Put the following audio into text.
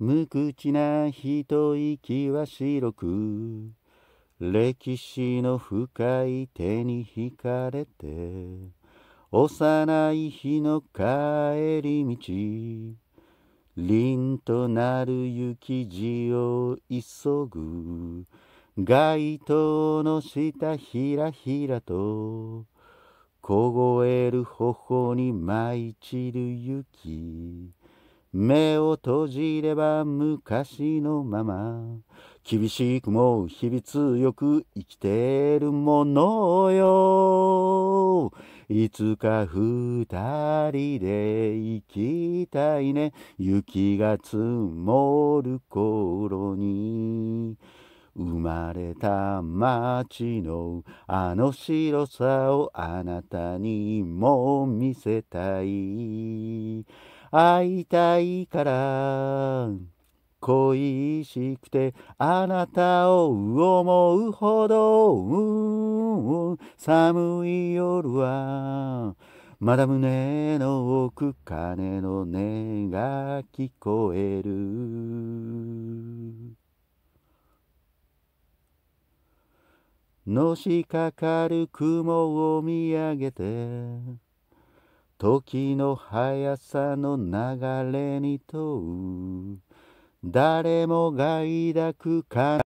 無口な一息は白く歴史の深い手に惹かれて幼い日の帰り道凛となる雪地を急ぐ街灯の下ひらひらと凍える頬に舞い散る雪目を閉じれば昔のまま厳しくも日々強く生きてるものよいつか二人で行きたいね雪が積もる頃に生まれた街のあの白さをあなたにも見せたい会いたいから恋しくてあなたを思うほど寒い夜はまだ胸の奥鐘の音が聞こえるのしかかる雲を見上げて時の速さの流れに問う誰もが抱くか